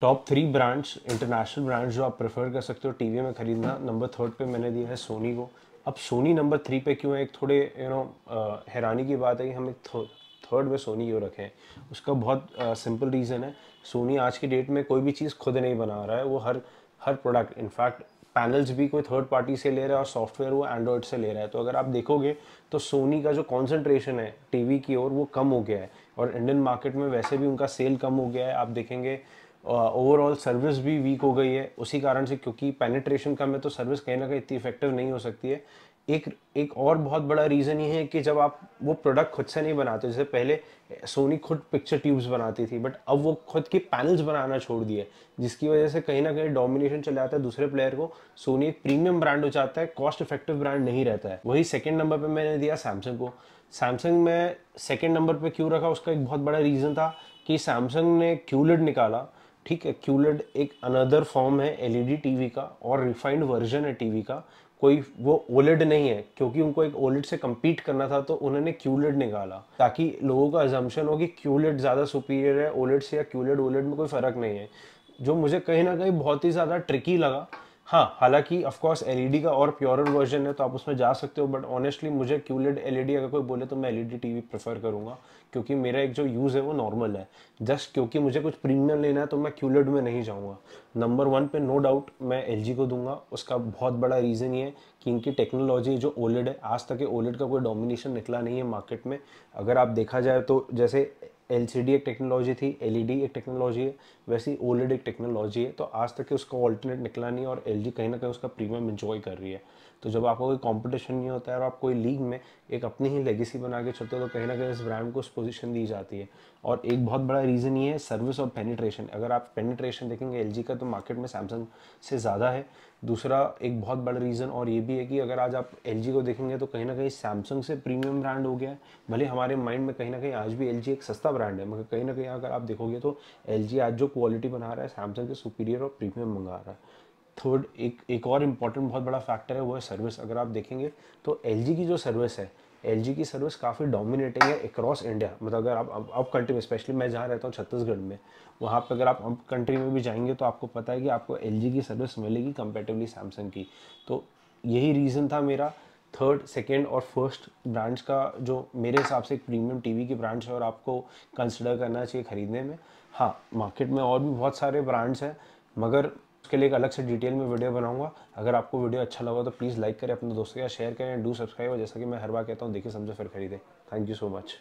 top three brands international brands जो आप prefer कर सकते हो टीवी में खरीदना नंबर थर्ड पे मैंने दिया है सोनी को अब सोनी नंबर थ्री पे क्यों है एक थोड़े यू नो हैरानी की बात है कि हम एक थर्ड में सोनी क्यों रखें उसका बहुत सिंपल रीज़न है सोनी आज की डेट में कोई भी चीज़ खुद नहीं बना रहा है वो हर हर प्रोडक्ट इनफैक्ट पैनल्स भी कोई थर्ड पार्टी से ले रहा है और सॉफ्टवेयर वो एंड्रॉयड से ले रहा है तो अगर आप देखोगे तो सोनी का जो कॉन्सेंट्रेशन है टीवी की ओर वो कम हो गया है और इंडियन मार्केट में वैसे भी उनका सेल कम हो गया है आप देखेंगे ओवरऑल uh, सर्विस भी वीक हो गई है उसी कारण से क्योंकि पेनिट्रेशन कम है तो सर्विस कहीं ना कहीं इतनी इफेक्टिव नहीं हो सकती है एक एक और बहुत बड़ा रीज़न ये है कि जब आप वो प्रोडक्ट खुद से नहीं बनाते जैसे पहले सोनी खुद पिक्चर ट्यूब्स बनाती थी बट अब वो खुद की पैनल्स बनाना छोड़ दिए जिसकी वजह से कहीं ना कहीं डोमिनेशन चला जाता है दूसरे प्लेयर को सोनी एक प्रीमियम ब्रांड हो जाता है कॉस्ट इफेक्टिव ब्रांड नहीं रहता है वही सेकेंड नंबर पर मैंने दिया सैमसंग को सैमसंग में सेकेंड नंबर पर क्यों रखा उसका एक बहुत बड़ा रीज़न था कि सैमसंग ने क्यूलेट निकाला ठीक है क्यूलेड एक अनदर फॉर्म है एलईडी टीवी e का और रिफाइंड वर्जन है टीवी का कोई वो ओलेड नहीं है क्योंकि उनको एक ओलेड से कम्पीट करना था तो उन्होंने क्यूलेड निकाला ताकि लोगों का अजम्पन हो कि क्यूलेड ज़्यादा सुपीरियर है ओलेड से या क्यूलेड ओलेड में कोई फ़र्क नहीं है जो मुझे कहीं ना कहीं बहुत ही ज़्यादा ट्रिकी लगा हाँ हालांकि ऑफ कोर्स एलईडी का और प्योरर वर्जन है तो आप उसमें जा सकते हो बट ऑनेस्टली मुझे क्यूलेड एलईडी e अगर कोई बोले तो मैं एलईडी टीवी प्रेफर करूँगा क्योंकि मेरा एक जो यूज़ है वो नॉर्मल है जस्ट क्योंकि मुझे कुछ प्रीमियम लेना है तो मैं क्यूलेड में नहीं जाऊँगा नंबर वन पे नो डाउट मैं एल को दूंगा उसका बहुत बड़ा रीज़न ये है कि इनकी टेक्नोलॉजी जो ओलेड है आज तक ओलेड का कोई डोमिनेशन निकला नहीं है मार्केट में अगर आप देखा जाए तो जैसे एल एक टेक्नोलॉजी थी एल एक टेक्नोलॉजी है वैसे ही ओलेड एक टेक्नोलॉजी है तो आज तक उसका ऑल्टरनेट निकला नहीं और एल कहीं ना कहीं उसका प्रीमियम इन्जॉय कर रही है तो जब आपको कोई कंपटीशन नहीं होता है और आप कोई लीग में एक अपनी ही लेगेसी बना के चलते हो तो कहीं ना कहीं इस ब्रांड को उस पोजीशन दी जाती है और एक बहुत बड़ा रीज़न ये है सर्विस और पेनिट्रेशन अगर आप पेनिट्रेशन देखेंगे एल का तो मार्केट में सैमसंग से ज़्यादा है दूसरा एक बहुत बड़ा रीज़न और ये भी है कि अगर आज आप एल को देखेंगे तो कहीं ना कहीं सैमसंग से प्रीमियम ब्रांड हो गया है भले हमारे माइंड में कहीं ना कहीं आज भी एल एक सस्ता ब्रांड है मगर कहीं ना कहीं अगर आप देखोगे तो एल आज जो क्वालिटी बना रहा है सैमसंग के सुपीरियर और प्रीमियम मंगा रहा है थर्ड एक एक और इम्पॉर्टेंट बहुत बड़ा फैक्टर है वो है सर्विस अगर आप देखेंगे तो एल की जो सर्विस है एल की सर्विस काफ़ी डोमिनेटिंग है अक्रॉस इंडिया मतलब अगर आप अप कंट्री में स्पेशली मैं जहाँ रहता हूँ छत्तीसगढ़ में वहाँ पर अगर आप अप कंट्री में भी जाएंगे तो आपको पता है कि आपको एल की सर्विस मिलेगी कंपेटिवली सैमसंग की तो यही रीज़न था मेरा थर्ड सेकेंड और फर्स्ट ब्रांड्स का जो मेरे हिसाब से एक प्रीमियम टीवी की ब्रांड्स है और आपको कंसिडर करना चाहिए ख़रीदने में हाँ मार्केट में और भी बहुत सारे ब्रांड्स हैं मगर उसके लिए एक अलग से डिटेल में वीडियो बनाऊंगा अगर आपको वीडियो अच्छा लगा तो प्लीज़ लाइक करें अपने दोस्तों के साथ शेयर करें डू सब्सक्राइब और जैसा कि मैं हर बार कहता हूँ देखिए समझो फिर खरीदें थैंक यू सो मच